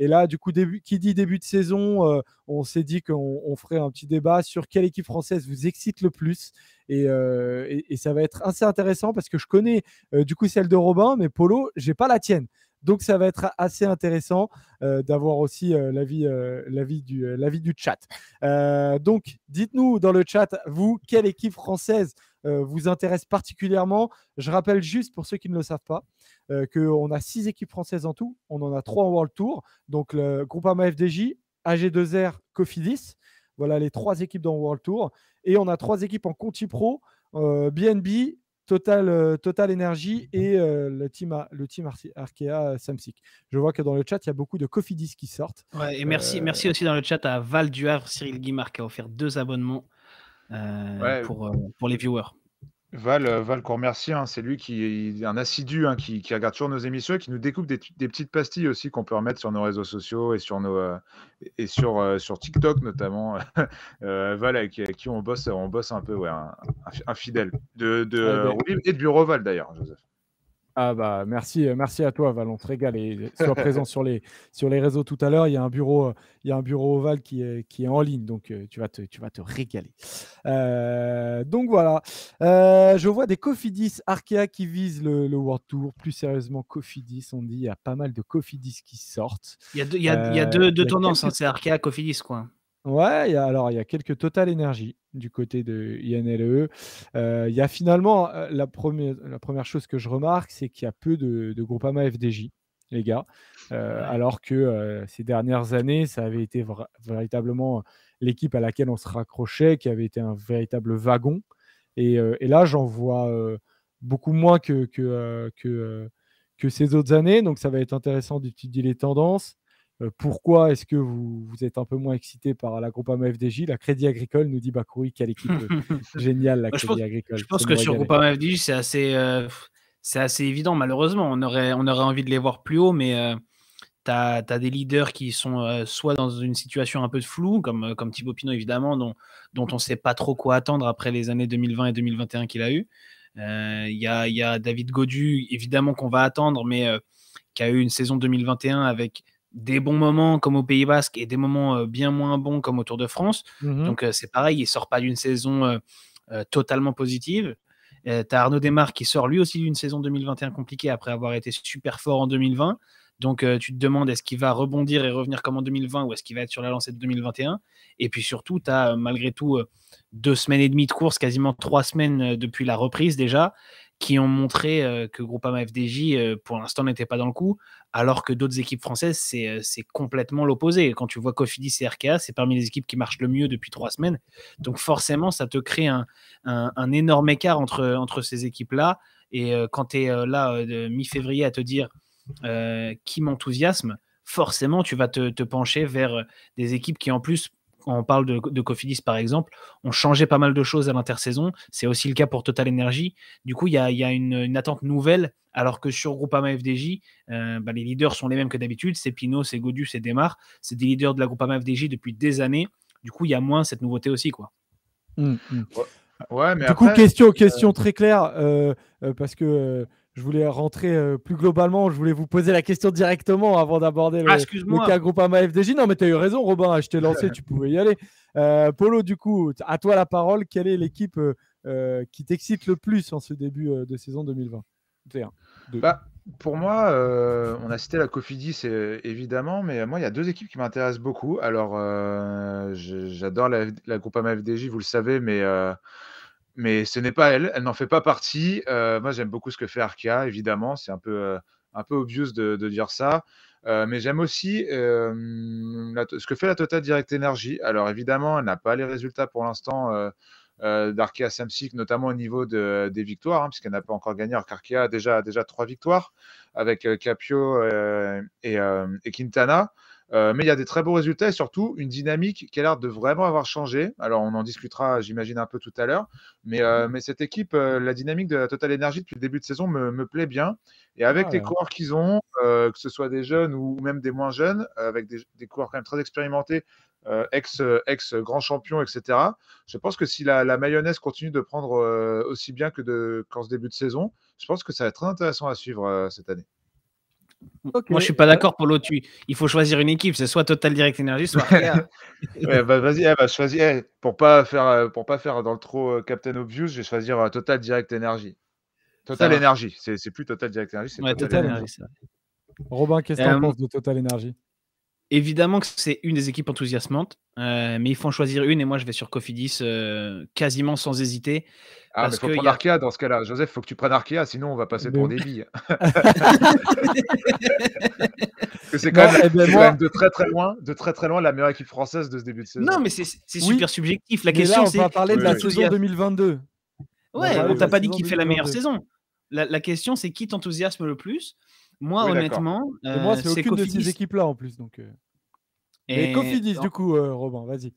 Et là, du coup, qui dit début de saison, euh, on s'est dit qu'on ferait un petit débat sur quelle équipe française vous excite le plus. Et, euh, ça va être assez intéressant parce que je connais euh, du coup celle de Robin, mais Polo, j'ai pas la tienne. Donc ça va être assez intéressant d'avoir aussi l'avis du, du, chat. donc dites-nous dans le chat, vous, quelle équipe française euh, vous intéresse particulièrement. Je rappelle juste pour ceux qui ne le savent pas euh, qu'on a six équipes françaises en tout. On en a trois en World Tour. Donc le Groupama FDJ, AG2R, Cofidis. Voilà les trois équipes dans World Tour. Et on a trois équipes en Conti Pro, BNB, euh, Total, Total Energy et le team, le team Arkea Samsic. Je vois que dans le chat, il y a beaucoup de Cofidis qui sortent. et merci, merci aussi dans le chat à Val Havre Cyril Guimard qui a offert deux abonnements. Euh, euh, pour, les viewers. Val, euh, Val qu'on remercie, hein, c'est lui qui est un assidu, hein, qui, regarde toujours nos émissions et qui nous découpe des, petites pastilles aussi qu'on peut remettre sur nos réseaux sociaux et sur, nos, et sur, sur TikTok notamment. Val, avec, qui on bosse, on bosse un peu, ouais, un, fidèle de, ah, et de Bureau Val d'ailleurs, Joseph. Ah bah merci, euh, merci à toi te régale et sois présent sur les, sur les réseaux tout à l'heure. Il y a un bureau, euh, il y a un bureau ovale qui est, qui est en ligne, donc euh, tu vas te, tu vas te régaler. donc voilà, je vois des Cofidis Arkea qui visent le, World Tour. Plus sérieusement, Cofidis, on dit, il y a pas mal de Cofidis qui sortent. Il y a deux, il y a, y a deux, tendances, hein. c'est Arkea, Cofidis quoi. Ouais, alors il y a quelques Total énergie du côté de INLE. Euh, il y a finalement la première, chose que je remarque, c'est qu'il y a peu de, de Groupama FDJ, les gars. Euh, alors que ces dernières années, ça avait été véritablement l'équipe à laquelle on se raccrochait, qui avait été un véritable wagon. Et, là, j'en vois beaucoup moins que, que, ces autres années. Donc ça va être intéressant d'étudier les tendances. Euh, pourquoi est-ce que vous, êtes un peu moins excité par la Groupama FDJ La Crédit Agricole nous dit Bakouri, quelle équipe euh, géniale la bah, Crédit Agricole. Je pense que sur Groupama FDJ, c'est assez, euh, c'est assez évident, malheureusement. On aurait, on aurait envie de les voir plus haut, mais tu as, des leaders qui sont soit dans une situation un peu de flou, comme, comme Thibaut Pinot, évidemment, dont, dont on ne sait pas trop quoi attendre après les années 2020 et 2021 qu'il a eues. Il y, a, y a David Godu, évidemment, qu'on va attendre, mais qui a eu une saison 2021 avec des bons moments comme au Pays Basque et des moments euh, bien moins bons comme au Tour de France. Mhm. Donc euh, c'est pareil, il sort pas d'une saison euh, totalement positive. tu as Arnaud Desmarques qui sort lui aussi d'une saison 2021 compliquée après avoir été super fort en 2020. Donc tu te demandes est-ce qu'il va rebondir et revenir comme en 2020 ou est-ce qu'il va être sur la lancée de 2021 Et puis surtout, tu as malgré tout deux semaines et demie de course, quasiment trois semaines depuis la reprise déjà qui ont montré euh, que Groupama FDJ, euh, pour l'instant, n'était pas dans le coup, alors que d'autres équipes françaises, c'est euh, complètement l'opposé. Quand tu vois Cofidis et RKA, c'est parmi les équipes qui marchent le mieux depuis trois semaines. Donc forcément, ça te crée un, énorme écart entre, entre ces équipes-là. Et quand tu es là, de mi-février, à te dire qui m'enthousiasme, forcément, tu vas te, pencher vers des équipes qui, en plus, on parle de, Cofidis par exemple, on changeait pas mal de choses à l'intersaison. C'est aussi le cas pour Total Energy. Du coup, il y a, une, attente nouvelle, alors que sur Groupama FDJ, euh, bah, les leaders sont les mêmes que d'habitude. C'est Pino, c'est Godu, c'est Demar. C'est des leaders de la Groupama FDJ depuis des années. Du coup, il y a moins cette nouveauté aussi. quoi. Mmh, mmh. du coup, euh, question, très claire, euh, parce que je voulais rentrer euh, plus globalement. Je voulais vous poser la question directement avant d'aborder le, ah, le, cas Groupama FDJ. Non, mais tu as eu raison, Robin. Je t'ai lancé, tu pouvais y aller. Euh, Polo, du coup, à toi la parole. Quelle est l'équipe euh, qui t'excite le plus en ce début de saison 2020 bah, Pour moi, on a cité la Cofidis évidemment, mais moi, il y a deux équipes qui m'intéressent beaucoup. Alors, j'adore la, la Groupama FDJ, vous le savez, mais mais ce n'est pas elle, elle n'en fait pas partie. Euh, moi, j'aime beaucoup ce que fait Arkea évidemment, c'est un peu, euh, un peu obvious de, dire ça. Euh, mais j'aime aussi ce que fait la Total Direct Energy. Alors, évidemment, elle n'a pas les résultats pour l'instant d'Arkea Samsic, notamment au niveau des victoires, hein, puisqu'elle n'a pas encore gagné. Alors qu'Arkea a déjà, déjà trois victoires avec Capio et, Quintana. Euh, mais il y a des très beaux résultats et surtout une dynamique qui a l'air de vraiment avoir changé. Alors, on en discutera, j'imagine, un peu tout à l'heure. Mais, euh, mhm. cette équipe, euh, la dynamique de la Total Energy depuis le début de saison me, plaît bien. Et avec ah les coureurs qu'ils ont, que ce soit des jeunes ou même des moins jeunes, avec des, coureurs quand même très expérimentés, ex, ex grand champion, etc. Je pense que si la, mayonnaise continue de prendre aussi bien que qu'en ce début de saison, je pense que ça va être très intéressant à suivre cette année. Moi, je suis pas d'accord, pour l'autre Il faut choisir une équipe. C'est soit Total Direct Energy, soit bah, vas-y, eh, bah, eh, pour pas faire, euh, pour pas faire dans le trop euh, Captain Obvious, je vais choisir euh, Total Direct Energy. Total Energy. C'est plus Total Direct Energy. C'est Total, Robin, qu'est-ce que tu penses de Total Energy évidemment que c'est une des équipes enthousiasmantes, euh, mais il faut en choisir une. Et moi, je vais sur Cofidis euh, quasiment sans hésiter. Ah, parce faut prendre Arkea dans ce cas-là. Joseph, faut que tu prennes Arkea, sinon on va passer pour des billes. c'est quand, eh ben même, de très très loin, de très très loin la meilleure équipe française de ce début de saison. Non, mais c'est super subjectif. La question, c'est. On va parler de la saison 2022. Ouais, on t'a pas dit qui fait la meilleure saison. La, la question, c'est qui t'enthousiasme le plus moi, honnêtement. moi, euh, c'est aucune de ces équipes-là en plus. Donc, euh. Et, Cofidis, du coup, euh, Robin, vas-y.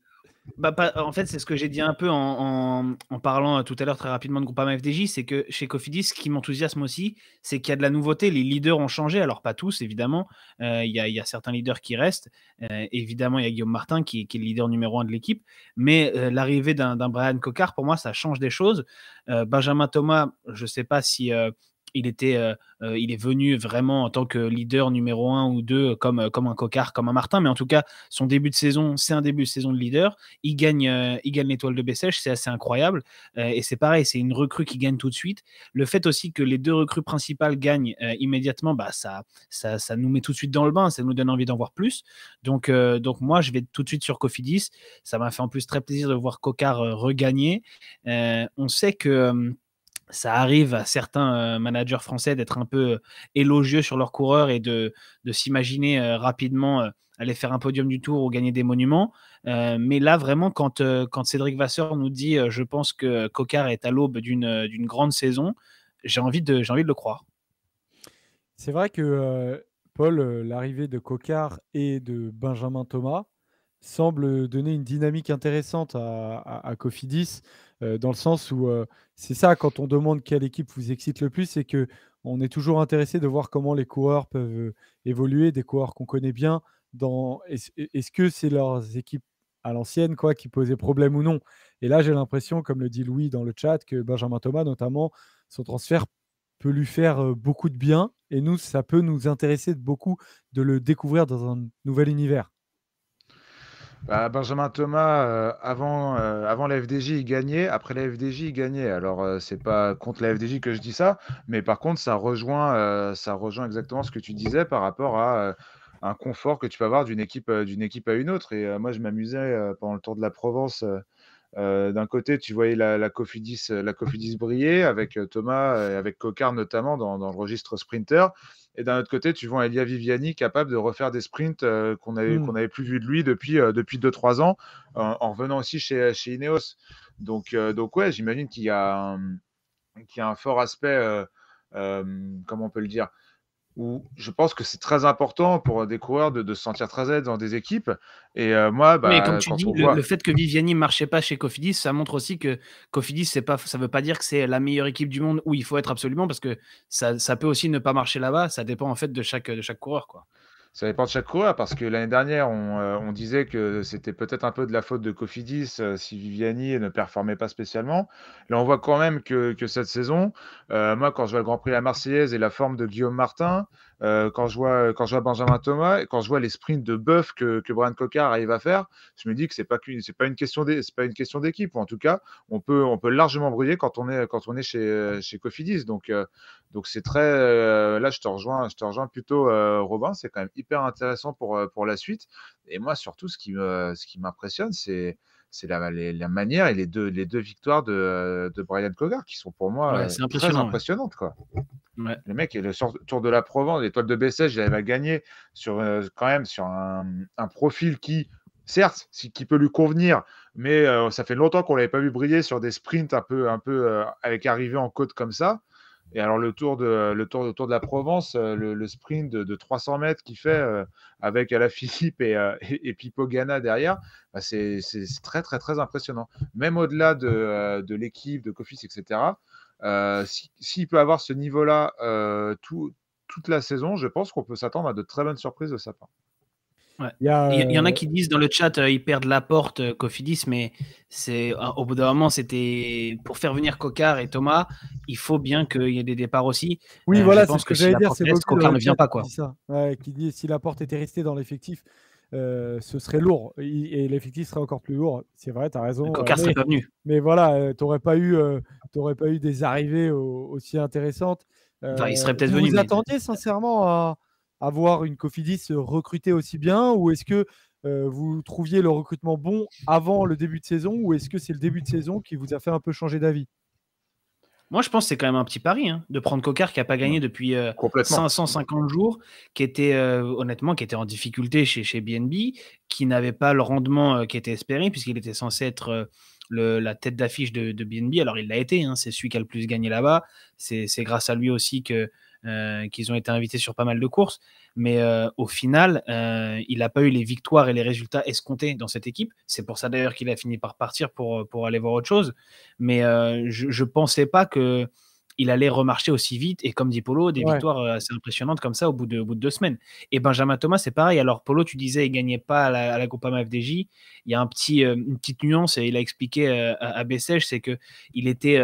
Bah, en fait, c'est ce que j'ai dit un peu en, parlant tout à l'heure très rapidement de Groupama FDJ, c'est que chez Cofidis, ce qui m'enthousiasme aussi, c'est qu'il y a de la nouveauté. Les leaders ont changé, alors pas tous, évidemment. Il y, a certains leaders qui restent. évidemment, il y a Guillaume Martin qui, est le leader numéro un de l'équipe. Mais l'arrivée d'un Brian Cocard, pour moi, ça change des choses. Benjamin Thomas, je ne sais pas si il était, euh, euh, il est venu vraiment en tant que leader numéro un ou deux, euh, comme, comme un Cocard, comme un Martin. Mais en tout cas, son début de saison, c'est un début de saison de leader. Il gagne, il gagne l'étoile de Bessèche, c'est assez incroyable. et c'est pareil, c'est une recrue qui gagne tout de suite. Le fait aussi que les deux recrues principales gagnent immédiatement, bah ça, ça, nous met tout de suite dans le bain, ça nous donne envie d'en voir plus. Donc, donc moi, je vais tout de suite sur Cofidis. Ça m'a fait en plus très plaisir de voir Cocard regagner. on sait que ça arrive à certains euh, managers français d'être un peu euh, élogieux sur leurs coureurs et de, s'imaginer euh, rapidement aller faire un podium du tour ou gagner des monuments. mais là, vraiment, quand, Cédric Vasseur nous dit je pense que Cocard est à l'aube d'une grande saison, j'ai envie, de, envie de le croire. C'est vrai que, Paul, l'arrivée de Cocard et de Benjamin Thomas semble donner une dynamique intéressante à, à, à Cofidis. Euh, dans le sens où euh, c'est ça, quand on demande quelle équipe vous excite le plus, c'est que on est toujours intéressé de voir comment les coureurs peuvent euh, évoluer, des coureurs qu'on connaît bien. Dans... Est-ce que c'est leurs équipes à l'ancienne quoi qui posaient problème ou non. Et là, j'ai l'impression, comme le dit Louis dans le chat, que Benjamin Thomas, notamment, son transfert peut lui faire beaucoup de bien. Et nous, ça peut nous intéresser beaucoup de le découvrir dans un nouvel univers. Bah, Benjamin Thomas, euh, avant, euh, avant la FDJ, il gagnait. Après la FDJ, il gagnait. Alors, euh, ce n'est pas contre la FDJ que je dis ça, mais par contre, ça rejoint, ça rejoint exactement ce que tu disais par rapport à un confort que tu peux avoir d'une équipe, d'une équipe à une autre. Et moi, je m'amusais pendant le Tour de la Provence euh, d'un côté, tu voyais la, la, Cofidis, la briller avec euh, Thomas et avec Cocard notamment dans, le registre sprinter. Et d'un autre côté, tu vois Elia Viviani capable de refaire des sprints euh, qu'on n'avait hmm. plus vu de lui depuis 2-3 ans, en, revenant aussi chez, chez Ineos. Donc, donc ouais, j'imagine qu'il y, y, a un fort aspect, comment on peut le dire, où je pense que c'est très important pour des coureurs de, se sentir très aide dans des équipes. Et euh, moi, bah, mais comme tu dis, le, fait que Viviani ne marchait pas chez Cofidis, ça montre aussi que Cofidis, c'est pas, ça ne veut pas dire que c'est la meilleure équipe du monde où il faut être absolument, parce que ça, ça peut aussi ne pas marcher là-bas. Ça dépend en fait de chaque, de chaque coureur. Quoi ça dépend de chaque coureur, parce que l'année dernière, euh, on, disait que c'était peut-être un peu de la faute de Cofidis euh, si Viviani ne performait pas spécialement. Là, on voit quand même que, cette saison, euh, moi, quand je vois le Grand Prix à la Marseillaise et la forme de Guillaume Martin, quand, je vois, quand je vois Benjamin Thomas, et quand je vois les sprints de bœuf que, que Brian Coquard arrive à faire, je me dis que ce n'est pas, pas, une question d'équipe. En tout cas, on peut, on peut largement brouiller quand on est, quand on est chez, chez Cofidis. Donc, donc c'est très. là, je te rejoins, je te rejoins plutôt, Robin, c'est quand même hyper intéressant pour, euh, pour la suite. Et moi, surtout, ce qui, ce qui m'impressionne, c'est c'est la, la, manière et les deux, les deux victoires de, de Brian Cogar qui sont pour moi ouais, euh, impressionnant, impressionnantes. Quoi. Ouais. Le mec, le Tour de la Provence, l'étoile de il avait gagné sur, euh, quand même sur un, profil qui, certes, qui peut lui convenir, mais ça fait longtemps qu'on ne l'avait pas vu briller sur des sprints un peu, un peu avec arrivé en côte comme ça. Et alors le tour de, le tour, de la Provence, euh, le, sprint de, 300 mètres qu'il fait euh, avec Alaphilippe euh, et, et, derrière, bah, c'est très très très impressionnant. Même au-delà de, l'équipe, de Kofis, etc. S'il peut avoir ce niveau-là toute la saison, je pense qu'on peut s'attendre à de très bonnes surprises de sa il, y en a euh, qui disent dans le chat euh, ils perdent la porte Kofidis, euh, mais c'est au bout d'un moment c'était pour faire venir Cocard et Thomas, il faut bien qu'il y ait des départs aussi. Oui, voilà, c'est ce que, j'allais dire. C'est Cocard ne vient pas quoi. Qui dit, si la porte était restée dans l'effectif, ce serait lourd et l'effectif serait encore plus lourd. C'est vrai, tu as raison. Cocard serait pas venu. Mais voilà, t'aurais pas eu, t'aurais pas eu des arrivées aussi intéressantes. Enfin, il serait peut-être venu. Vous attendiez sincèrement à avoir une Cofidis recrutée aussi bien ou est-ce que vous trouviez le recrutement bon avant le début de saison ou est-ce que c'est le début de saison qui vous a fait un peu changer d'avis moi, je pense que c'est quand même un petit pari hein, de prendre Cocard qui n'a pas gagné depuis 150 550 jours, qui était honnêtement qui était en difficulté chez, chez BNB, qui n'avait pas le rendement qui était espéré, puisqu'il était censé être la tête d'affiche de, BNB. Alors, il l'a été, hein, c'est celui qui a le plus gagné là-bas. C'est grâce à lui aussi que euh, qu'ils ont été invités sur pas mal de courses. Mais euh, au final, euh, il n'a pas eu les victoires et les résultats escomptés dans cette équipe. C'est pour ça d'ailleurs qu'il a fini par partir pour aller voir autre chose. Mais je ne pensais pas que il allait remarcher aussi vite et comme dit Polo, des victoires euh, assez impressionnantes comme ça au bout de, bout de deux semaines. Et Benjamin Thomas, c'est pareil. Alors Polo, tu disais, il gagnait pas à la, à la FDJ. Il y a un petit, euh, une petite nuance et il a expliqué euh, à, à c'est que il était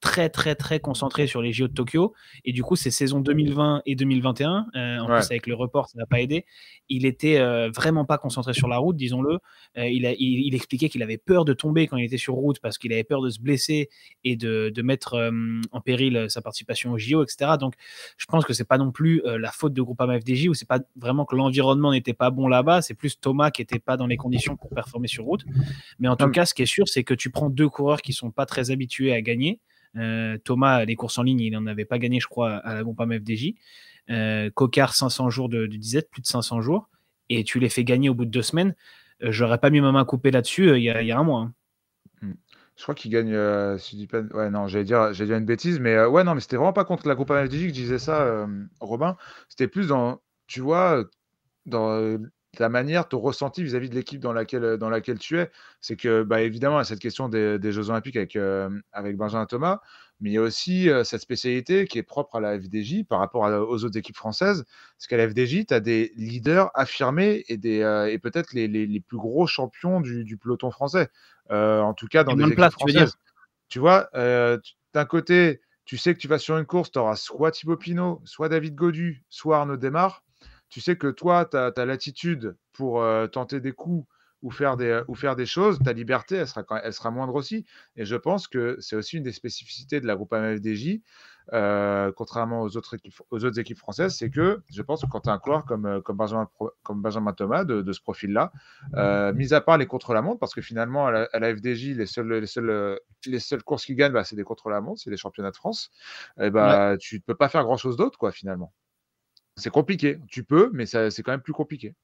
très très très concentré sur les JO de Tokyo et du coup, ces saisons 2020 et 2021, en plus avec le report, ça n'a pas aidé. Il était vraiment pas concentré sur la route, disons-le. Il, il, expliquait qu'il avait peur de tomber quand il était sur route parce qu'il avait peur de se blesser et de, de mettre en péril sa participation au JO, etc. Donc, je pense que c'est pas non plus euh, la faute de Groupama FDJ ou c'est pas vraiment que l'environnement n'était pas bon là-bas. C'est plus Thomas qui était pas dans les conditions pour performer sur route. Mais en tout hum. cas, ce qui est sûr, c'est que tu prends deux coureurs qui sont pas très habitués à gagner. Euh, Thomas, les courses en ligne, il en avait pas gagné, je crois, à la Groupama FDJ. Euh, 500 jours de, disette, plus de 500 jours. Et tu les fais gagner au bout de deux semaines. Euh, j'aurais pas mis ma main coupée là-dessus il y, a un mois. Hein. Je crois qu'il gagne. Euh, ouais, non, j'allais dire, j'ai une bêtise, mais euh, ouais, non, mais c'était vraiment pas contre la compagnie FDJ que je disais ça, euh, Robin. C'était plus dans, tu vois, dans la manière, ton ressenti vis-à-vis de l'équipe dans laquelle, dans laquelle tu es. C'est que, bah, évidemment, à cette question des, Jeux Olympiques avec, avec Benjamin Thomas, mais il y a aussi cette spécialité qui est propre à la FDJ par rapport aux autres équipes françaises. Parce qu'à la FDJ, tu as des leaders affirmés et, peut-être les, plus gros champions du, peloton français. en tout cas, dans des équipes place, Tu, vois, d'un côté, tu sais que tu vas sur une course, tu auras soit Thibaut Pinot, soit David Godu, soit Arnaud Demar. Tu sais que toi, tu as, as l'attitude pour tenter des coups ou faire des, euh, ou faire des choses, ta liberté, elle sera, elle sera moindre aussi. Et je pense que c'est aussi une des spécificités de la groupe MFDJ euh, contrairement aux autres, équipes, aux autres équipes françaises, c'est que je pense que quand tu as un coureur comme, euh, comme, Benjamin, comme Benjamin Thomas de, ce profil-là, mis à part les contre-la-montre, parce que finalement, à la, FDJ, les seules, les, les seules courses qui gagnent, bah, c'est des contre-la-montre, c'est les championnats de France, et eh bah, tu ne peux pas faire grand-chose d'autre, quoi, finalement. C'est compliqué. Tu peux, mais c'est quand même plus compliqué.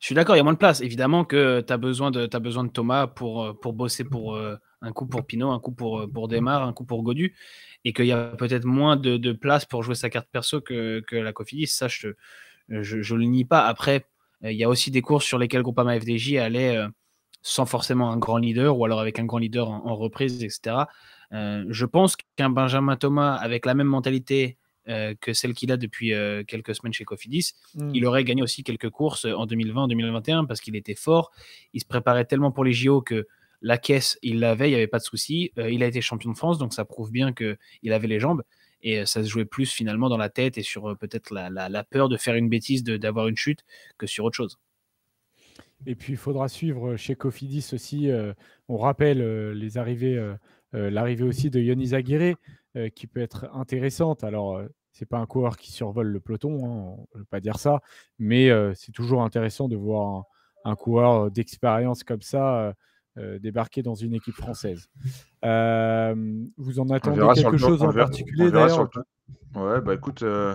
Je suis d'accord, il y a moins de place. Évidemment que tu as, as, besoin de Thomas pour, euh, pour bosser pour euh, un coup pour Pinot, un coup pour, euh, pour Desmar, mm. un coup pour Godu, et qu'il y a peut-être moins de, de, place pour jouer sa carte perso que, que la Cofidis. Ça, je, je, le nie pas. Après, il y a aussi des courses sur lesquelles Groupama FDJ allait sans forcément un grand leader ou alors avec un grand leader en, reprise, etc. je pense qu'un Benjamin Thomas avec la même mentalité, euh, que celle qu'il a depuis euh, quelques semaines chez Cofidis. Hmm. Il aurait gagné aussi quelques courses en 2020, 2021 parce qu'il était fort. Il se préparait tellement pour les JO que la caisse, il l'avait, il n'y avait pas de souci. Euh, il a été champion de France, donc ça prouve bien qu'il avait les jambes. Et ça se jouait plus finalement dans la tête et sur peut-être la, peur de faire une bêtise, d'avoir une chute, que sur autre chose. Et puis il faudra suivre chez Cofidis aussi, on rappelle les arrivées, l'arrivée aussi de Yonis Aguirre, euh, qui peut être intéressante. Alors, euh, c'est pas un coureur qui survole le peloton, hein, on ne pas dire ça, mais euh, c'est toujours intéressant de voir un coureur d'expérience comme ça euh, débarquer dans une équipe française. Euh, vous en attendez quelque chose en particulier d'ailleurs Ouais, bah écoute, euh,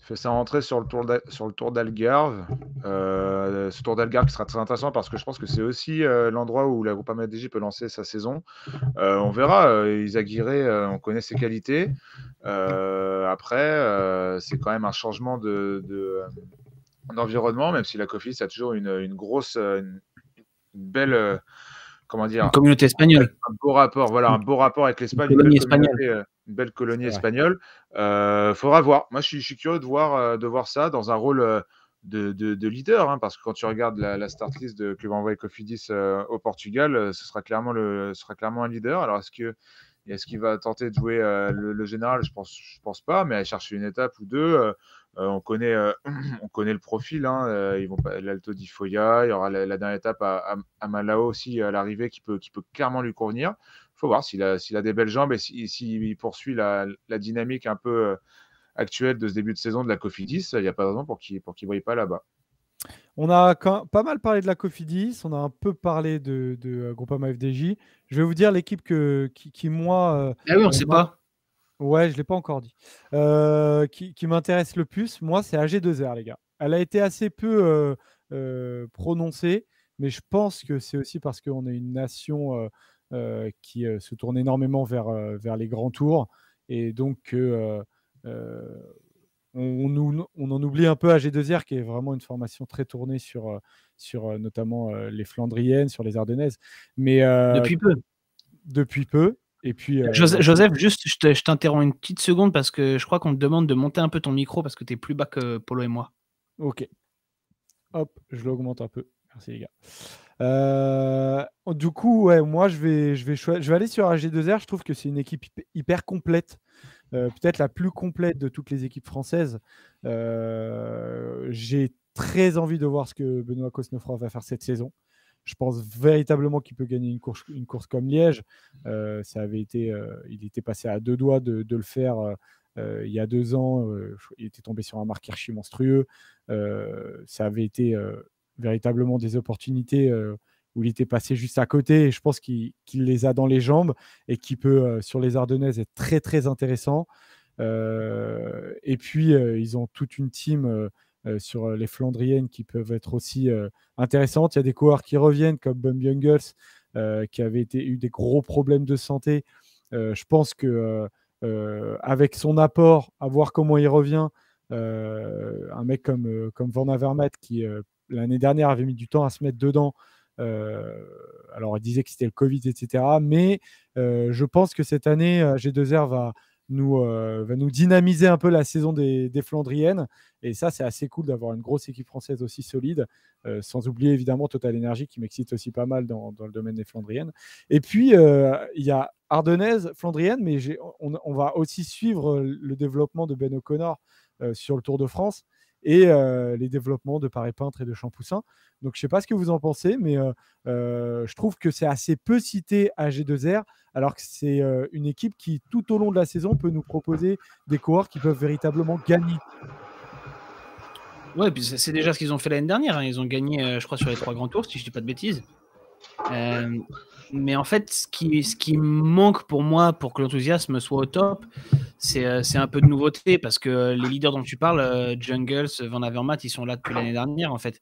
fais ça rentrer sur le tour sur le tour d'Algarve. Euh, ce tour d'Algarve qui sera très intéressant parce que je pense que c'est aussi l'endroit où la Groupama DG peut lancer sa saison. on verra. ils Guiré, on connaît ses qualités. après, c'est quand même un changement de, d'environnement, même si la Cofis a toujours une, une grosse, une belle comment dire, communauté espagnole. Un beau rapport, voilà, un beau rapport avec l'Espagne, une, belle colonie euh, espagnole. Euh, faudra voir. Moi, je suis, curieux de voir, euh, de voir ça dans un rôle euh, de, leader, hein, parce que quand tu regardes la, start list de va envoyer Cofidis au Portugal, ce sera clairement le, sera clairement un leader. Alors, est-ce que est-ce qu'il va tenter de jouer le, général Je pense, je pense pas, mais aller chercher une étape ou deux euh, on, connaît, euh, on connaît le profil. Hein, euh, ils vont l'Alto di Foya. Il y aura la, dernière étape à, à, Malao aussi à l'arrivée qui peut, qui peut clairement lui convenir. Il faut voir s'il a, des belles jambes et s'il poursuit la, dynamique un peu actuelle de ce début de saison de la Cofidis. Il n'y a pas de raison pour qu'il ne qu pas là-bas. On a pas mal parlé de la Cofidis, on a un peu parlé de, de, Groupama FDJ. Je vais vous dire l'équipe qui, qui, moi. Ah on ne sait pas. Ouais, je ne l'ai pas encore dit. Euh, qui, m'intéresse le plus, moi, c'est AG2R, les gars. Elle a été assez peu euh, euh, prononcée, mais je pense que c'est aussi parce qu'on est une nation qui se tourne énormément vers, vers les grands tours. Et donc, on, on, en oublie un peu AG2R, qui est vraiment une formation très tournée sur, sur notamment les Flandriennes, sur les Ardennaises. depuis peu. Depuis peu puis, euh, Joseph, juste, je t'interromps une petite seconde parce que je crois qu'on te demande de monter un peu ton micro parce que tu es plus bas que Polo et moi. Ok. Hop, je l'augmente un peu. Merci les gars. Euh, du coup, moi, je vais, je, vais je vais aller sur AG2R. Je trouve que c'est une équipe hyper complète. Euh, peut-être la plus complète de toutes les équipes françaises. J'ai très envie de voir ce que Benoît Cosnefroy va faire cette saison je pense véritablement qu'il peut gagner une course, une course comme Liège. Euh, ça avait été, euh, il était passé à deux doigts de, le faire euh, il y a deux ans. il était tombé sur un marque-archi monstrueux. ça avait été véritablement des opportunités où il était passé juste à côté. Et je pense qu'il les a dans les jambes et qu'il peut, sur les Ardennaises, être très, très intéressant. et puis, ils ont toute une team euh, sur euh, les Flandriennes qui peuvent être aussi euh, intéressantes. Il y a des coureurs qui reviennent comme Bum Ungles qui avait été, eu des gros problèmes de santé. je pense que avec son apport, à voir comment il revient, un mec comme, comme Van qui l'année dernière avait mis du temps à se mettre dedans. alors, il disait que c'était le Covid, etc. Mais je pense que cette année, G2R va, nous, euh, va nous dynamiser un peu la saison des, Flandriennes. Et ça, c'est assez cool d'avoir une grosse équipe française aussi solide, euh, sans oublier évidemment Total Energy qui m'excite aussi pas mal dans, le domaine des Flandriennes. Et puis, euh, il y a Ardennaise, Flandrienne, mais on, on, va aussi suivre le développement de Ben O'Connor sur le Tour de France et euh, les développements de Paris peintre et de Champoussin. Donc je ne sais pas ce que vous en pensez, mais euh, euh, je trouve que c'est assez peu cité à G2R, alors que c'est une équipe qui, tout au long de la saison, peut nous proposer des cohorts qui peuvent véritablement gagner. Ouais, puis c'est déjà ce qu'ils ont fait l'année dernière. Hein. Ils ont gagné, je crois, sur les trois grands tours, si je ne dis pas de bêtises. Euh, mais en fait, ce qui, ce qui manque pour moi pour que l'enthousiasme soit au top, c'est euh, un peu de nouveauté parce que les leaders dont tu parles, euh, Jungles, Van Avermaet, ils sont là depuis l'année dernière en fait.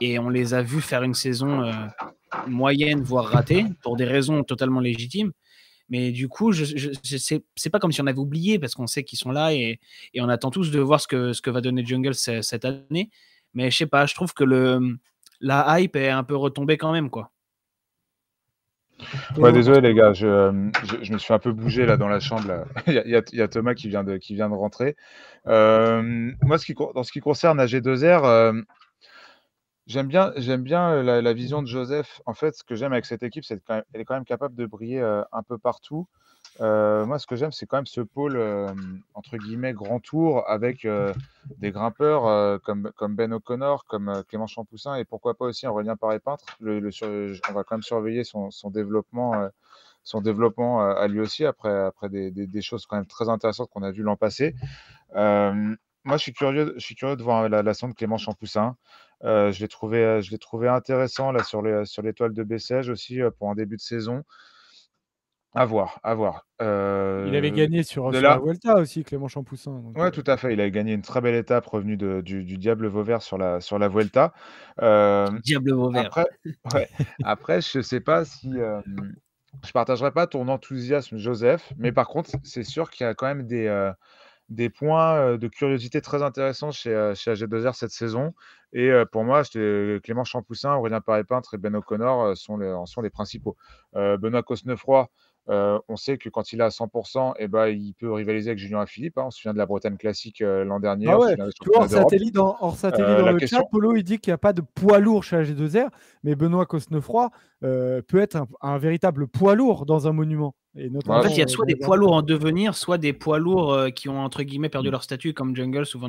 Et on les a vus faire une saison moyenne, voire ratée, pour des raisons totalement légitimes. Mais du coup, je, je, c'est pas comme si on avait oublié parce qu'on sait qu'ils sont là et, et, on attend tous de voir ce que, ce que va donner Jungles cette année. Mais je sais pas, je trouve que le, la hype est un peu retombée quand même quoi désolé les gars, je, me suis un peu bougé là dans la chambre. il, y a, Thomas qui vient de, qui vient de rentrer. Euh, moi, ce dans ce qui concerne AG2R, euh, j'aime bien, j'aime bien euh, la, vision de Joseph. En fait, ce que j'aime avec cette équipe, c'est qu'elle est quand même capable de briller un peu partout. Euh, moi, ce que j'aime, c'est quand même ce pôle, euh, entre guillemets, grand tour avec euh, des grimpeurs comme, Ben O'Connor, comme Clément Champoussin et pourquoi pas aussi on revient par les le on va quand même surveiller son, développement, son développement à lui aussi après, après des, choses quand même très intéressantes qu'on a vues l'an passé. moi, je suis, curieux, je suis curieux de voir la, la sonde de Clément Champoussin. je l'ai trouvé, je trouvé intéressant là, sur l'étoile sur de Bessège aussi pour un début de saison. À voir, à voir. Euh, il avait gagné sur, la Vuelta aussi, Clément Champoussin. Oui, euh, tout à fait. Il avait gagné une très belle étape revenue de, du, Diable Vauvert sur la, sur la Vuelta. Diable Vauvert. Euh, après, je ne sais pas si. je partagerai pas ton enthousiasme, Joseph, mais par contre, c'est sûr qu'il y a quand même des, des points de curiosité très intéressants chez, chez AG2R cette saison. Et pour moi, Clément Champoussin, Aurélien Paré-Peintre et Benoît O'Connor sont, les, sont les principaux. Benoît Cosnefroy on sait que quand il est à 100%, et eh ben, il peut rivaliser avec Julien Philippe. Hein. On se souvient de la Bretagne classique l'an dernier. Ah satellite, en, satellite dans le Polo il dit qu'il n'y a pas de poids lourd chez AG2R, mais Benoît Cosnefroy peut être un, véritable poids lourd dans un monument. Et en fait, il y a soit des poids lourds en devenir, soit des poids lourds qui ont entre guillemets perdu mmh. leur statut, comme Jungle ou Van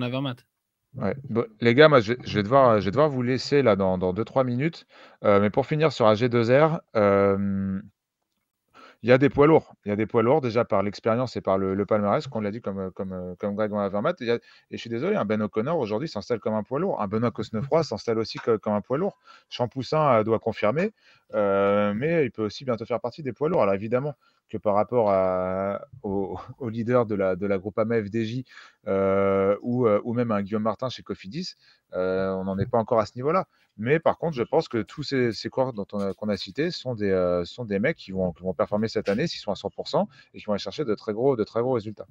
les gars, je, vais devoir, je vais devoir vous laisser là dans 2-3 minutes. mais pour finir sur AG2R, il y a des poids lourds. Il y a des poids lourds déjà par l'expérience et par le, palmarès, qu'on l'a dit comme, euh, comme, euh, comme Greg Et je suis désolé, un hein, Ben O'Connor aujourd'hui s'installe comme un poids lourd. Un Benoît Cosnefroy s'installe aussi comme, un poids lourd. Champoussin euh, doit confirmer, mais il peut aussi bientôt faire partie des poids lourds. Alors évidemment, que par rapport à, au, leader de la, de la FDJ euh, ou, euh, ou, même à un Guillaume Martin chez Cofidis. Euh, on n'en est pas encore à ce niveau-là. Mais par contre, je pense que tous ces, ces corps qu'on a, qu'on cités sont des, sont des mecs qui vont, performer cette année s'ils sont à 100% et qui vont aller chercher de très gros, de très gros résultats.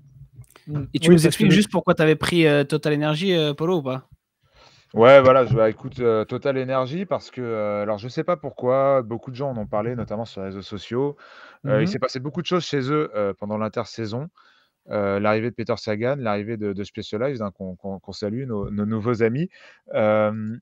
Mm. Et tu nous expliques juste pourquoi tu avais pris Total Energy, Polo, ou pas Ouais, voilà, je, vais bah, écoute, euh, Total Énergie, parce que, euh, alors je sais pas pourquoi, beaucoup de gens en ont parlé, notamment sur les réseaux sociaux. Euh, il mhm. s'est passé beaucoup de choses chez eux pendant l'intersaison. l'arrivée de Peter Sagan, l'arrivée de, Specialized, hein, qu'on salue, nos, nouveaux amis. Euh,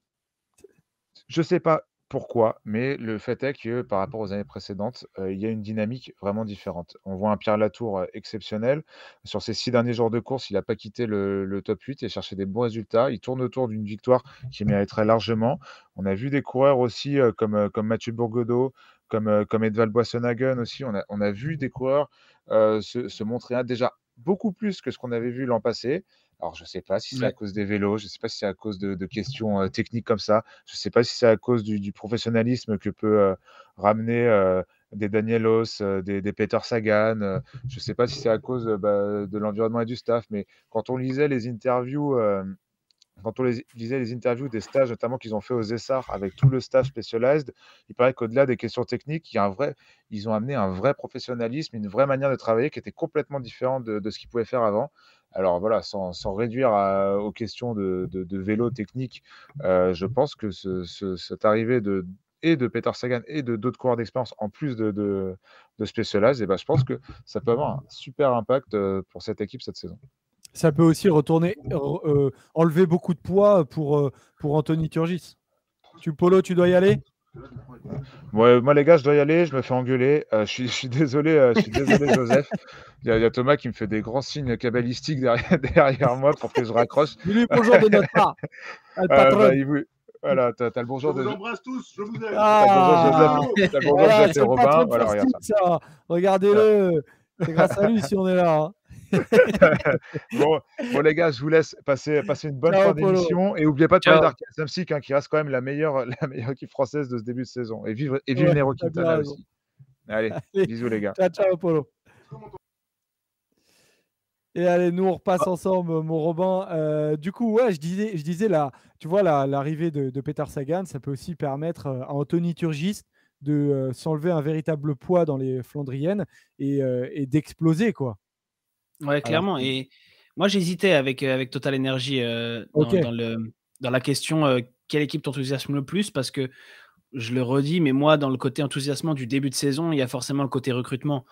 je sais pas, pourquoi, mais le fait est que par mmh. rapport aux années précédentes, il y a une dynamique vraiment différente. On voit un Pierre Latour exceptionnel. Sur ses six derniers jours de course, il n'a pas quitté le, top 8 et cherché des bons résultats. Il tourne autour d'une victoire mmh. qui mériterait largement. On a vu des coureurs aussi comme, comme Mathieu Bourgodeau, comme, comme Edval Boissonhagen aussi. On a, vu des coureurs se montrer déjà beaucoup plus que ce qu'on avait vu l'an passé. Alors, je ne sais pas si c'est à cause des vélos, je ne sais pas si c'est à cause de, questions techniques comme ça, je ne sais pas si c'est à cause du, professionnalisme que peut ramener des Danielos, des, Peter Sagan, je ne sais pas si c'est à cause bah, de l'environnement et du staff, mais quand on lisait les interviews quand on lisait les interviews des stages, notamment qu'ils ont fait aux Essars avec tout le staff Specialized, il paraît qu'au-delà des questions techniques, il y a un vrai, ils ont amené un vrai professionnalisme, une vraie manière de travailler qui était complètement différente de ce qu'ils pouvaient faire avant. Alors voilà, sans, réduire aux questions de, vélo technique, euh, je mmh. pense que ce, cette arrivée de et de Peter Sagan et de d'autres coureurs d'expérience en plus de, de, de eh ben, je pense que ça peut avoir un super impact euh, pour cette équipe cette saison. Ça peut aussi retourner, euh, enlever beaucoup de poids pour, pour Anthony Turgis. Tu, Polo, tu dois y aller Ouais, moi, les gars, je dois y aller. Je me fais engueuler. Euh, je, suis, désolé, euh, je suis désolé Joseph. Il y, a Thomas qui me fait des grands signes cabalistiques derrière, derrière moi pour que je raccroche. Il est bonjour de notre part. Euh, bah, voilà, le bonjour. Je vous embrasse tous, je vous aime. Ah, bonjour Joseph, ah. t'as bonjour Joseph et Voilà, ça. Regardez-le. C'est grâce à lui si on est là. Hein. bon, les gars, je vous laisse passer, une bonne Ciao, fin d'émission. Et n'oubliez pas de parler hein, qui reste quand même la meilleure, la équipe française de ce début de saison. Et vive, et vive Nero aussi. Allez, bisous les gars. Ciao, ciao Polo. Et allez, nous on repasse ensemble, mon Robin. Euh, du coup, ouais, je disais, je disais là, tu vois, l'arrivée de, de, Peter Sagan, ça peut aussi permettre euh, à Anthony Turgis de euh, s'enlever un véritable poids dans les Flandriennes et d'exploser, quoi. Ouais, clairement. et moi, j'hésitais avec, euh, avec Total Energy euh, dans, le, dans, la question euh, quelle équipe t'enthousiasme le plus Parce que je le redis, mais moi, dans le côté enthousiasmant du début de saison, il y a forcément le côté recrutement.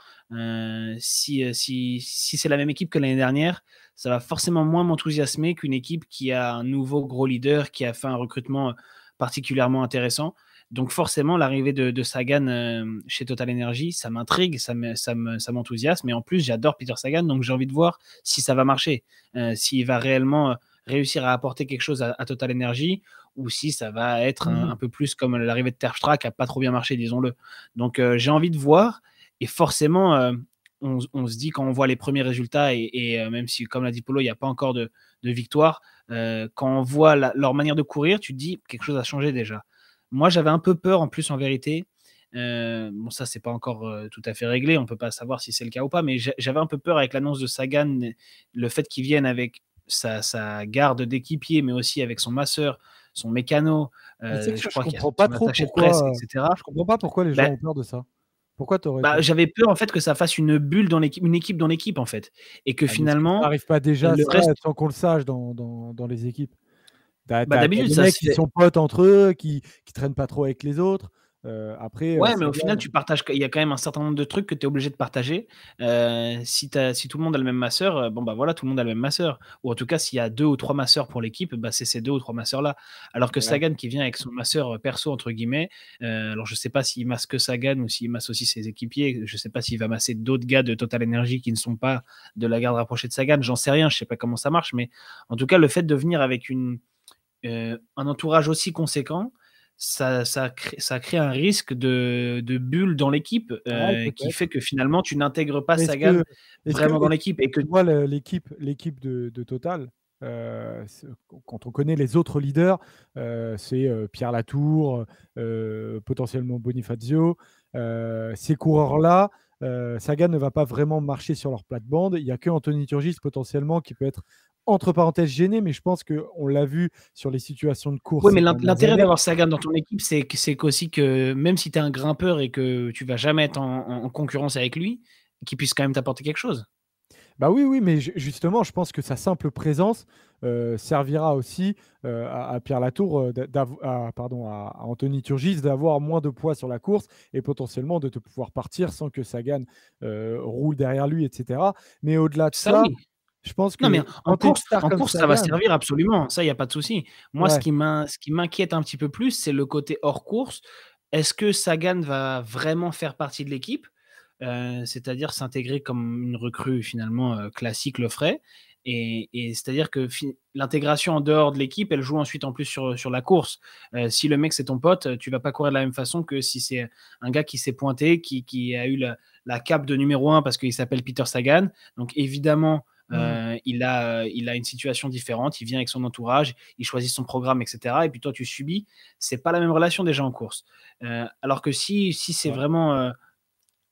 si si c'est la même équipe que l'année dernière, ça va forcément moins m'enthousiasmer qu'une équipe qui a un nouveau gros leader, qui a fait un recrutement particulièrement intéressant. Donc forcément, l'arrivée de, Sagan euh, chez Total Energy, ça m'intrigue, ça m'enthousiasme. et en plus, j'adore Peter Sagan, donc j'ai envie de voir si ça va marcher, euh, s'il va réellement euh, réussir à apporter quelque chose à, Total Energy ou si ça va être mhm. un, peu plus comme l'arrivée de Terpstra qui a pas trop bien marché, disons-le. Donc j'ai envie de voir et forcément. On, se dit quand on voit les premiers résultats, et, même si, comme l'a dit Polo, il n'y a pas encore de, victoire, quand on voit leur manière de courir, tu te dis quelque chose a changé déjà. Moi, j'avais un peu peur en plus en vérité. Euh, bon, ça, c'est pas encore euh, tout à fait réglé. On peut pas savoir si c'est le cas ou pas. Mais j'avais un peu peur avec l'annonce de Sagan, le fait qu'il vienne avec sa, garde d'équipier, mais aussi avec son masseur, son mécano. Euh, je, comprends pas trop pourquoi. Je comprends pas pourquoi les gens bah ont peur de ça. Pourquoi t'aurais bah, J'avais peur en fait que ça fasse une bulle dans l'équipe, une équipe dans l'équipe en fait, et que ah, finalement. Ça n'arrive pas déjà le sans qu'on le sache dans, dans les équipes bah, des ça mecs qui sont potes entre eux, qui, qui traînent pas trop avec les autres. Euh, après, euh, ouais, mais au final, tu partages. Il y a quand même un certain nombre de trucs que tu es obligé de partager. Euh, si, as, si tout le monde a le même masseur, bon, bah voilà, tout le monde a le même masseur. Ou en tout cas, s'il y a deux ou trois masseurs pour l'équipe, bah, c'est ces deux ou trois masseurs-là. Alors que Sagan, qui vient avec son masseur perso, entre guillemets, alors je sais pas s'il masse que Sagan ou s'il masse aussi ses équipiers. Je sais pas s'il va masser d'autres gars de Total Energy qui ne sont pas de la garde rapprochée de Sagan. J'en sais rien, je sais pas comment ça marche. Mais en tout cas, le fait de venir avec une euh, un entourage aussi conséquent, ça, crée, un risque de, de bulle dans l'équipe euh, qui fait que finalement tu n'intègres pas Sagan vraiment dans l'équipe. Et que l'équipe, l'équipe de, Total. Euh, quand on connaît les autres leaders, c'est Pierre Latour, potentiellement Bonifazio, ces coureurs-là, Saga ne va pas vraiment marcher sur leur plate-bande. Il n'y a que Anthony Turgis potentiellement qui peut être entre parenthèses gêné, mais je pense qu'on l'a vu sur les situations de course. Oui, mais l'intérêt d'avoir Sagan dans ton équipe, c'est aussi que même si tu es un grimpeur et que tu vas jamais être en, concurrence avec lui, qu'il puisse quand même t'apporter quelque chose. Bah oui, oui, mais justement, je pense que sa simple présence euh, servira aussi euh, à, Pierre Latour, euh, à, pardon, à, Anthony Turgis d'avoir moins de poids sur la course et potentiellement de te pouvoir partir sans que Sagan roule derrière lui, etc. Mais au-delà de ça, je pense que mais en course, ça, va servir absolument. Ça, il n'y a pas de souci. Moi, ce qui m'inquiète un petit peu plus, c'est le côté hors course. Est-ce que Sagan va vraiment faire partie de l'équipe euh, C'est-à-dire s'intégrer comme une recrue, finalement, euh, classique le ferait. Et, et c'est-à-dire que l'intégration en dehors de l'équipe, elle joue ensuite en plus sur, sur la course. Euh, si le mec c'est ton pote, tu vas pas courir de la même façon que si c'est un gars qui s'est pointé, qui, qui, a eu la, la cape de numéro 1 parce qu'il s'appelle Peter Sagan. Donc évidemment, euh, mm. euh, il, a, une situation différente, il vient avec son entourage, il choisit son programme, etc. Et puis toi, tu subis. C'est pas la même relation déjà en course. Euh, alors que si, c'est vraiment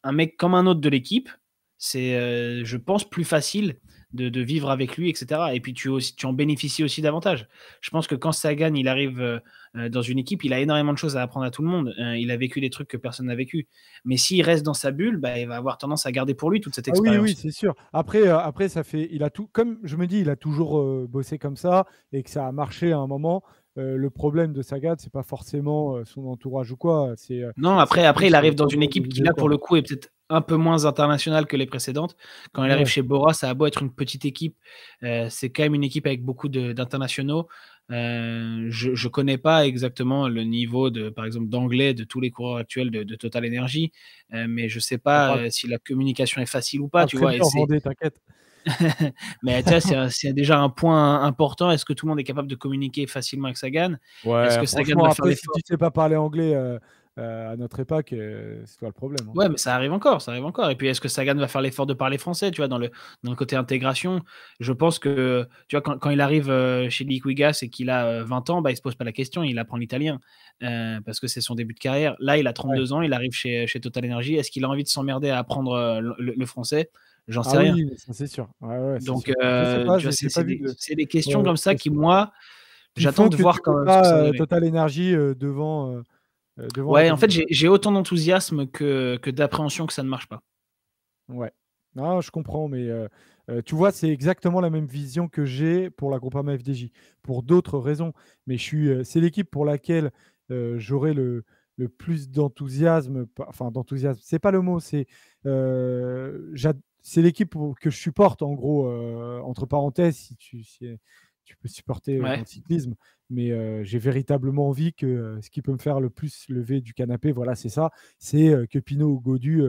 un mec comme un autre de l'équipe, c'est, je pense, plus facile de, vivre avec lui, etc. Et puis tu, aussi, tu en bénéficies aussi davantage. Je pense que quand Sagan, il arrive euh, euh, dans une équipe, il a énormément de choses à apprendre à tout le monde. Euh, il a vécu des trucs que personne n'a vécu. Mais s'il reste dans sa bulle, bah, il va avoir tendance à garder pour lui toute cette expérience. Ah oui, oui, c'est sûr. Après, après, ça fait, il a tout, comme je me dis, il a toujours bossé comme ça et que ça a marché à un moment. le problème de Sagat, c'est pas forcément son entourage ou quoi. C'est non. Après, après, il arrive dans une équipe qui là pour le coup est peut-être un peu moins internationale que les précédentes. Quand elle arrive chez Bora, ça a beau être une petite équipe, euh, c'est quand même une équipe avec beaucoup d'internationaux. Euh, je ne connais pas exactement le niveau, de, par exemple, d'anglais de tous les coureurs actuels de, Total Energy, euh, mais je ne sais pas si la communication est facile ou pas. tu vois, t'inquiète. mais c'est déjà un point important. Est-ce que tout le monde est capable de communiquer facilement avec Sagan ouais, Est-ce que Sagan si tu ne sais pas parler anglais, euh, à notre époque, euh, c'est quoi le problème. Hein. Ouais, mais ça arrive encore, ça arrive encore. Et puis, est-ce que Sagan va faire l'effort de parler français, tu vois, dans le, dans le côté intégration Je pense que, tu vois, quand, quand il arrive euh, chez Liquigas et qu'il a 20 ans, bah, il se pose pas la question, il apprend l'italien parce que c'est son début de carrière. Là, il a 32 ans, il arrive chez, chez Total Energy. Est-ce qu'il a envie de s'emmerder à apprendre le, français J'en ah sais rien. Oui, c'est sûr. Donc, c'est des, des, questions comme ça qui, moi, j'attends de voir quand Total Energy devant euh, ouais, en fait, j'ai autant d'enthousiasme que, d'appréhension que ça ne marche pas. Ouais. Non, je comprends, mais euh, euh, tu vois, c'est exactement la même vision que j'ai pour la Groupama FDJ, pour d'autres raisons. Mais je suis, c'est l'équipe pour laquelle j'aurai le, plus d'enthousiasme. Enfin, d'enthousiasme, c'est pas le mot, c'est l'équipe que je supporte, en gros, entre parenthèses, si tu tu peux supporter le euh, cyclisme. Mais euh, j'ai véritablement envie que euh, ce qui peut me faire le plus lever du canapé, voilà, c'est ça, c'est que Pinot ou Godu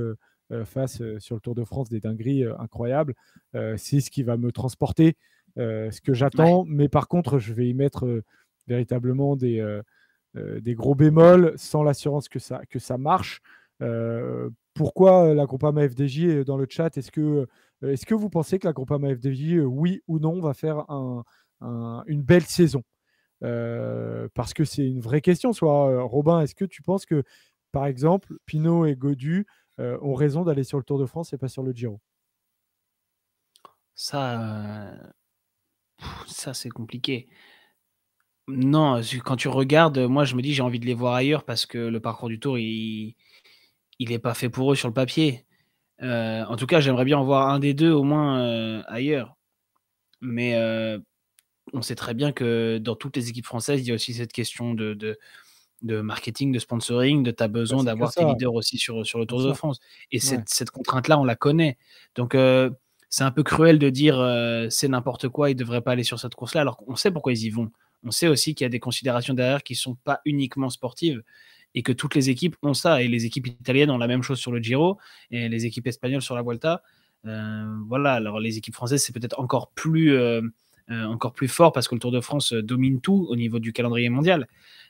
fassent sur le Tour de France des dingueries incroyables. c'est ce qui va me transporter, ce que j'attends. Mais par contre, je vais y mettre véritablement des, des gros bémols sans l'assurance que ça, que ça marche. pourquoi la Groupama FDJ dans le chat Est-ce que, est -ce que vous pensez que la Groupama FDJ, oui ou non, va faire un, une belle saison euh, Parce que c'est une vraie question. Soit, euh, Robin, est-ce que tu penses que, par exemple, Pinot et Godu euh, ont raison d'aller sur le Tour de France et pas sur le Giro Ça, ça c'est compliqué. Non, quand tu regardes, moi je me dis j'ai envie de les voir ailleurs parce que le parcours du tour, il est pas fait pour eux sur le papier. en tout cas, j'aimerais bien en voir un des deux au moins ailleurs. Mais on sait très bien que dans toutes les équipes françaises, il y a aussi cette question de, de, marketing, de sponsoring, de t'as bah, besoin d'avoir tes leaders aussi sur, sur le Tour de France. Et cette, contrainte-là, on la connaît. Donc, euh, c'est un peu cruel de dire euh, c'est n'importe quoi, ils ne devraient pas aller sur cette course-là, alors qu'on sait pourquoi ils y vont. On sait aussi qu'il y a des considérations derrière qui ne sont pas uniquement sportives et que toutes les équipes ont ça. Et les équipes italiennes ont la même chose sur le Giro et les équipes espagnoles sur la Vuelta. Euh, voilà, alors les équipes françaises, c'est peut-être encore plus euh, encore plus fort parce que le Tour de France euh, domine tout au niveau du calendrier mondial.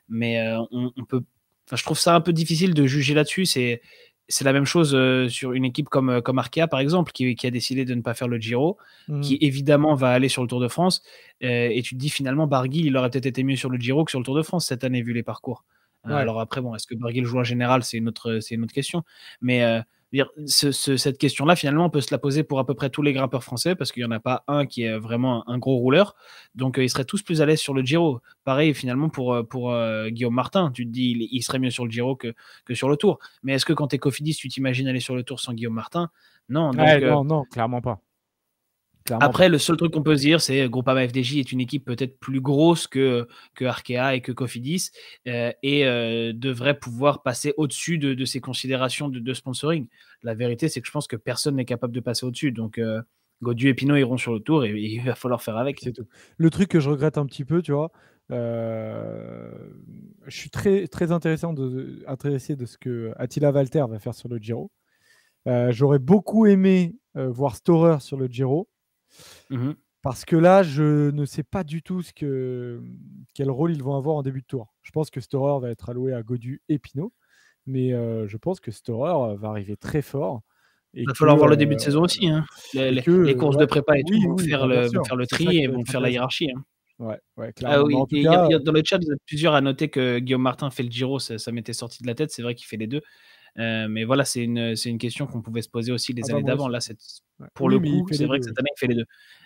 Mais euh, on, peut, je trouve ça un peu difficile de juger là-dessus. C'est la même chose sur une équipe comme, comme Arkea, par exemple, qui, a décidé de ne pas faire le Giro, mm. qui évidemment va aller sur le Tour de France. et tu te dis finalement, Barguil, il aurait peut-être été mieux sur le Giro que sur le Tour de France cette année, vu les parcours. alors après, bon, est-ce que Barguil joue en général C'est une, autre, une autre question. Mais cette question-là, finalement, on peut se la poser pour à peu près tous les grimpeurs français parce qu'il n'y en a pas un qui est vraiment un, gros rouleur. Donc, euh, ils seraient tous plus à l'aise sur le Giro. Pareil, finalement, pour, euh, pour euh, Guillaume Martin, tu te dis il, serait mieux sur le Giro que, que sur le Tour. Mais est-ce que quand tu es Cofidis, tu t'imagines aller sur le Tour sans Guillaume Martin non, non, non, clairement pas. Après, le seul truc qu'on peut se dire, c'est euh, Groupama FDJ est une équipe peut-être plus grosse que, que Arkea et que Cofidis euh, et euh, devrait pouvoir passer au-dessus de, de, ces considérations de, sponsoring. La vérité, c'est que je pense que personne n'est capable de passer au-dessus. Donc, Godieu et Pinot iront sur le tour et, il va falloir faire avec. C'est tout. Le truc que je regrette un petit peu, tu vois, je suis très, très intéressant de, intéressé de ce que Attila Walter va faire sur le Giro. J'aurais beaucoup aimé voir Storer sur le Giro. Mmh Parce que là, je ne sais pas du tout quel rôle ils vont avoir en début de tour. Je pense que Storer va être alloué à Godu et Pinot, mais euh, je pense que Storer euh, va arriver très fort. il va falloir voir le début de euh, saison aussi. Hein. Les, courses de prépa et tout vont, faire, le, tri et vont faire la hiérarchie. dans le chat, il y plusieurs à noter que Guillaume Martin fait le Giro, ça m'était sorti de la tête. C'est vrai qu'il fait les deux. Euh, mais voilà, c'est une, une, question qu'on pouvait se poser aussi les ah bah, années d'avant. Là, pour le coup, c'est vrai que cette année, il fait les deux.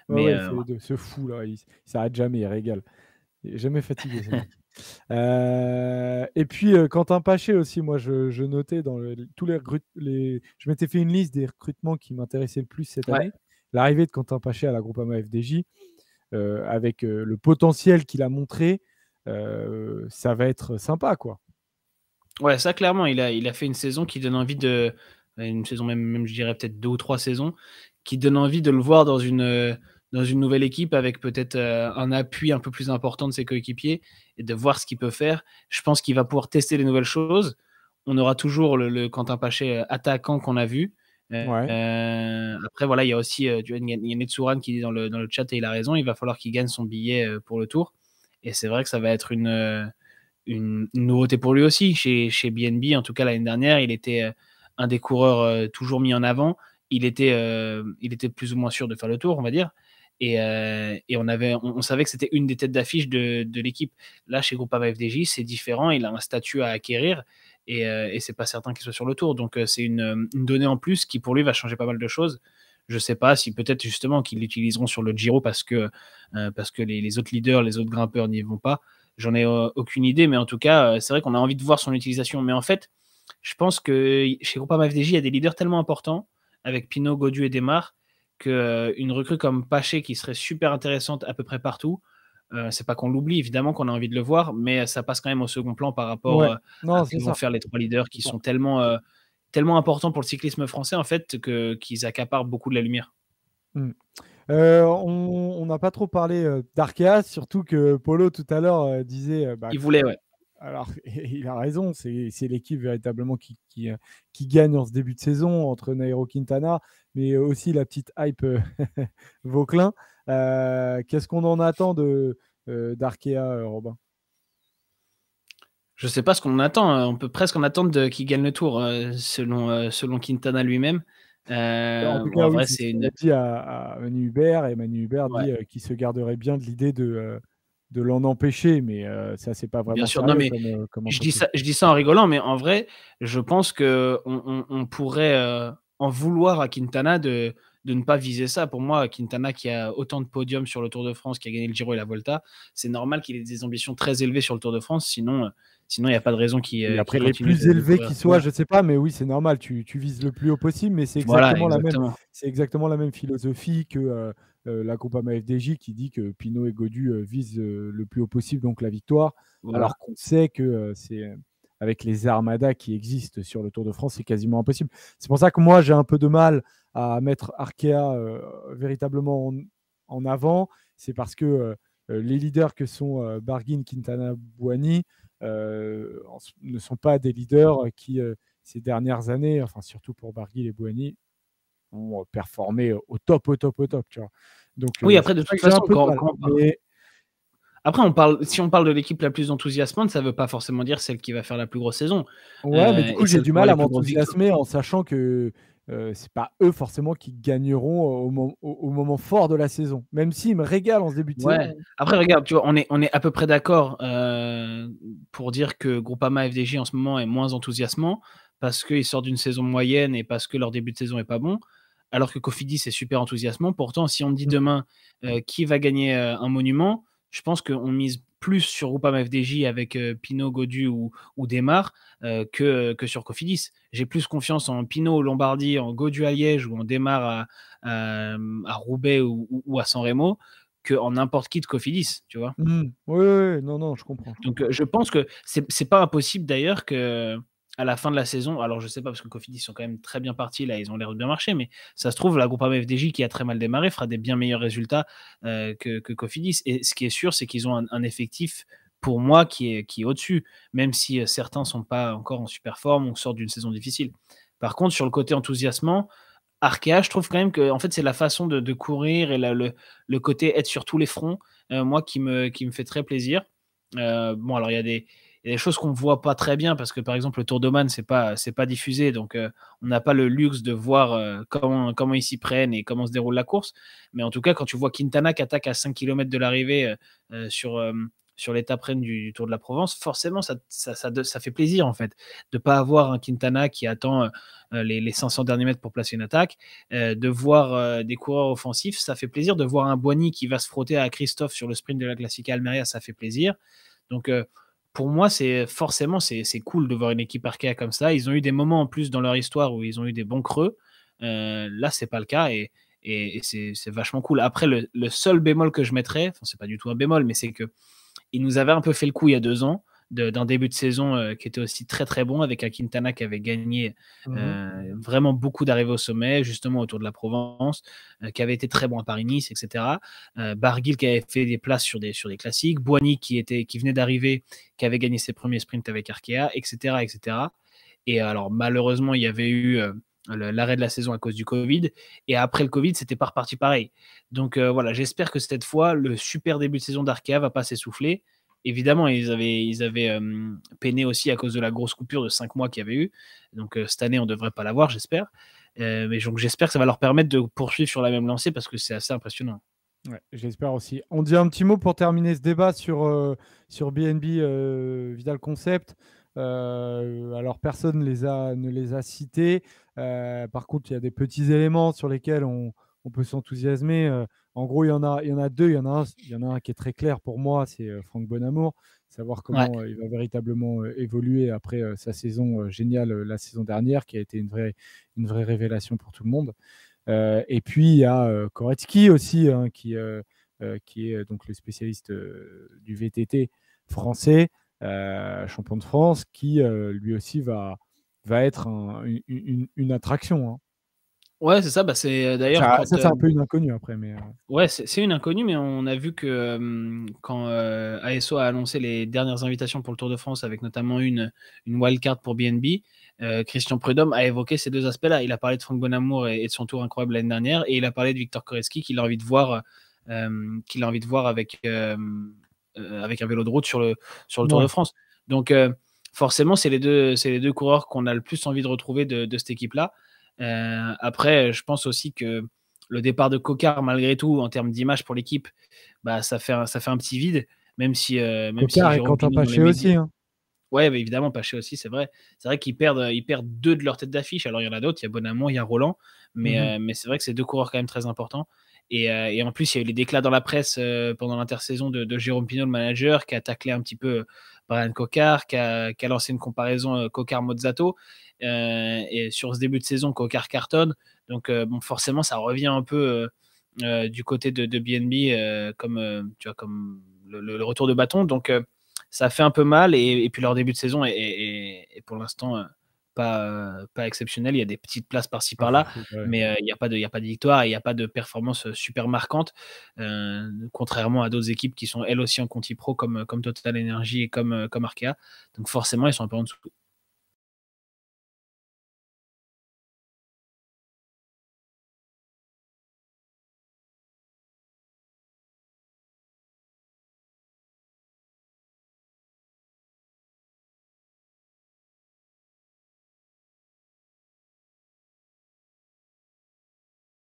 il mais euh, les Ce fou, là, il, s'arrête jamais, il régale. Il est jamais fatigué. Euh, et puis Quentin Paché aussi, moi je, notais dans tous les, les... je m'étais fait une liste des recrutements qui m'intéressaient le plus cette année. L'arrivée de Quentin Paché à la Groupama FDJ, avec le potentiel qu'il a montré, ça va être sympa quoi. Ouais, ça clairement, il a, il a fait une saison qui donne envie de. Une saison, même, même je dirais peut-être deux ou trois saisons, qui donne envie de le voir dans une, euh, dans une nouvelle équipe avec peut-être euh, un appui un peu plus important de ses coéquipiers et de voir ce qu'il peut faire. Je pense qu'il va pouvoir tester les nouvelles choses. On aura toujours le, Quentin Paché euh, attaquant qu'on a vu. après, voilà, il y a aussi qui dit dans le, dans le chat et il a raison, il va falloir qu'il gagne son billet pour le tour. Et c'est vrai que ça va être une une, nouveauté pour lui aussi. Chez, BNB, en tout cas l'année dernière, il était euh, un des coureurs euh, toujours mis en avant. Il était, euh, il était plus ou moins sûr de faire le tour, on va dire. Et, on, avait, on, savait que c'était une des têtes d'affiche de, l'équipe. Là, chez Groupama FDJ, c'est différent. Il a un statut à acquérir et, et c'est pas certain qu'il soit sur le tour. Donc, c'est une, donnée en plus qui, pour lui, va changer pas mal de choses. Je sais pas si peut-être justement qu'ils l'utiliseront sur le Giro parce que, parce que les, autres leaders, les autres grimpeurs n'y vont pas. J'en ai euh, aucune idée, mais en tout cas, euh, c'est vrai qu'on a envie de voir son utilisation. Mais en fait, je pense que chez Groupama FDJ, il y a des leaders tellement importants, avec Pinot, Godu et Desmar, qu'une euh, recrue comme Paché, qui serait super intéressante à peu près partout, c'est pas qu'on l'oublie, évidemment qu'on a envie de le voir, mais ça passe quand même au second plan par rapport à ce faire les trois leaders qui sont tellement, tellement importants pour le cyclisme français, en fait, qu'ils accaparent beaucoup de la lumière. Mmh. Euh, on n'a pas trop parlé euh, d'Arkea surtout que Polo tout à l'heure euh, disait. Bah, il voulait, Alors, il a raison, c'est l'équipe véritablement qui, gagne en ce début de saison entre Nairo Quintana, mais aussi la petite hype Vauclin. Qu'est-ce qu'on en attend d'Arkea, Robin Je ne sais pas ce qu'on attend. Hein. On peut presque en attendre qu'il gagne le tour, selon, selon Quintana lui-même. Euh, en tout cas, c'est une... dit à, Manu Hubert, et Manu Hubert dit euh, qu'il se garderait bien de l'idée de, euh, de l'en empêcher, mais euh, ça, c'est pas vraiment. Bien mais comme, je, dis ça, je dis ça en rigolant, mais en vrai, je pense qu'on on, pourrait en vouloir à Quintana de de ne pas viser ça. Pour moi, Quintana qui a autant de podiums sur le Tour de France, qui a gagné le Giro et la Volta, c'est normal qu'il ait des ambitions très élevées sur le Tour de France, sinon euh, sinon il n'y a pas de raison qui euh, après les plus élevés qui soient je sais pas mais oui c'est normal tu, tu, vises le plus haut possible mais c'est exactement, la même c'est exactement la même philosophie que euh, euh, la Compama FDJ qui dit que Pinot et Godu visent le plus haut possible donc la victoire alors qu'on sait que c'est avec les armadas qui existent sur le Tour de France c'est quasiment impossible c'est pour ça que moi j'ai un peu de mal à mettre Arkea euh, véritablement en, avant, c'est parce que euh, les leaders que sont euh, Barguin, Quintana, Buani ne sont pas des leaders qui, ces dernières années, enfin surtout pour Barguil et Buani, ont performé au top, au top, au top. Tu vois. Donc, oui, après, de toute façon, hein, Après, on parle, si on parle de l'équipe la plus enthousiasmante, ça ne veut pas forcément dire celle qui va faire la plus grosse saison. Ouais, mais du coup, j'ai du mal à m'enthousiasmer en sachant que euh, c'est pas eux forcément qui gagneront euh, au, moment fort de la saison, même s'ils me régalent en ce début de saison. Après, regarde, on est, à peu près d'accord euh, pour dire que Groupama FDJ en ce moment est moins enthousiasmant parce qu'ils sortent d'une saison moyenne et parce que leur début de saison est pas bon. Alors que Cofidis est super enthousiasmant. Pourtant, si on dit mm. demain qui va gagner un monument, je pense qu'on mise plus sur Groupama FDJ avec Pinot, Godu ou, ou que, que sur Cofidis. J'ai plus confiance en Pinot au Lombardie, en Godu à Liège, où on démarre à, Roubaix ou, à San Remo, qu'en n'importe qui de Cofidis, tu vois. Mmh. Oui, non, non, je comprends. Donc, euh, je pense que c'est pas impossible d'ailleurs que à la fin de la saison, alors je sais pas parce que Cofidis sont quand même très bien partis là, ils ont l'air de bien marcher, mais ça se trouve la groupe AMFDJ qui a très mal démarré fera des bien meilleurs résultats euh, que, que, Cofidis. Et ce qui est sûr, c'est qu'ils ont un effectif pour moi, qui est, qui est au-dessus, même si euh, certains ne sont pas encore en super forme ou sortent d'une saison difficile. Par contre, sur le côté enthousiasmant, Arkea, je trouve quand même que en fait, c'est la façon de, courir et le, le, côté être sur tous les fronts, euh, moi, qui me, qui me fait très plaisir. Euh, bon, alors, il y a des. choses qu'on ne voit pas très bien parce que, par exemple, le Tour d'Oman, ce n'est pas, pas diffusé. Donc, on n'a pas le luxe de voir comment, comment ils s'y prennent et comment se déroule la course. Mais en tout cas, quand tu vois Quintana qui attaque à 5 km de l'arrivée sur, sur l'étape reine du, Tour de la Provence, forcément, ça, ça, fait plaisir, en fait, de ne pas avoir un Quintana qui attend euh, les, 500 derniers mètres pour placer une attaque, euh, de voir euh, des coureurs offensifs, ça fait plaisir, de voir un Boigny qui va se frotter à Christophe sur le sprint de la Classica Almeria, ça fait plaisir. Donc, pour moi, c'est forcément, c'est cool de voir une équipe Arkea comme ça. Ils ont eu des moments en plus dans leur histoire où ils ont eu des bons creux. là, c'est pas le cas et, et, c'est vachement cool. Après, le, seul bémol que je mettrais, enfin, c'est pas du tout un bémol, mais c'est que il nous avait un peu fait le coup il y a deux ans d'un début de saison euh, qui était aussi très très bon avec un Quintana qui avait gagné mhm. euh, vraiment beaucoup d'arrivées au sommet, justement autour de la Provence, euh, qui avait été très bon à Paris-Nice, etc. Barguil qui avait fait des places sur des, sur des classiques, Boigny qui, était, qui venait d'arriver, qui avait gagné ses premiers sprints avec Arkea, etc. etc. Et alors malheureusement, il y avait eu l'arrêt de la saison à cause du Covid. Et après le Covid, c'était pas reparti pareil. Donc euh, voilà, j'espère que cette fois, le super début de saison d'Arkea va pas s'essouffler. Évidemment, ils avaient, ils avaient euh, peiné aussi à cause de la grosse coupure de 5 mois qu'il y avait eu. Donc euh, cette année, on devrait pas l'avoir, j'espère. mais donc j'espère que ça va leur permettre de poursuivre sur la même lancée parce que c'est assez impressionnant. j'espère aussi. On dit un petit mot pour terminer ce débat sur, sur BNB Vidal Concept. Euh, alors personne les a, ne les a cités. Euh, par contre, il y a des petits éléments sur lesquels on, on peut s'enthousiasmer. Euh, en gros, il y en a, il y en a deux. Il y en a un, il y en a un qui est très clair pour moi, c'est Franck Bonamour. Savoir comment il va véritablement évoluer après sa saison géniale la saison dernière, qui a été une vraie, une vraie révélation pour tout le monde. et puis il y a Koretsky aussi, hein, qui, qui est donc le spécialiste du VTT français. Euh, champion de France, qui euh, lui aussi va, va être une, attraction. Hein. Ouais, c'est ça. Bah, c'est euh, d'ailleurs. un peu une inconnue après, mais. Ouais, c'est une inconnue, mais on a vu que quand ASO a annoncé les dernières invitations pour le Tour de France, avec notamment une une wildcard pour BNB, Christian Prudhomme a évoqué ces deux aspects-là. Il a parlé de Franck Bonamour et, de son tour incroyable l'année dernière, et il a parlé de Victor Koreski envie de voir, qu'il a envie de voir avec euh, avec un vélo de route sur le, sur le Tour de France. Donc, euh, forcément, c'est les, deux, les deux coureurs qu'on a le plus envie de retrouver de, cette équipe-là. Euh, après, je pense aussi que le départ de Cocard, malgré tout, en termes d'image pour l'équipe, bah, ça, fait, ça fait un petit vide, même si. même si et aussi. Hein. Ouais, mais évidemment, Paché aussi, c'est vrai. C'est vrai qu'ils perdent, ils perdent deux de leurs têtes d'affiche. Alors, il y en a d'autres, il y a Bonamont, il y a Roland. Mais, mm-hmm. euh, mais c'est vrai que c'est deux coureurs quand même très importants. Et, euh, en plus, il y a eu les déclats dans la presse euh, pendant l'intersaison de, Jérôme Pinot, le manager, qui a taclé un petit peu Brian Cocard, qui a, lancé une comparaison Cocard-Mozzato. et sur ce début de saison, Cocard cartonne. Donc, bon, forcément, ça revient un peu du côté de, BNB comme, tu vois, comme le, le, retour de bâton. Donc, ça fait un peu mal. Et, puis leur début de saison est, pour l'instant euh, pas, euh, pas exceptionnel. Il y a des petites places par-ci par-là, ah, mais euh, il n'y a pas de, a pas de victoire et il n'y a pas de performance super marquante. contrairement à d'autres équipes qui sont elles aussi en Conti Pro, comme, comme Total Energy et comme, comme Arkea. Donc forcément, ils sont un peu en dessous.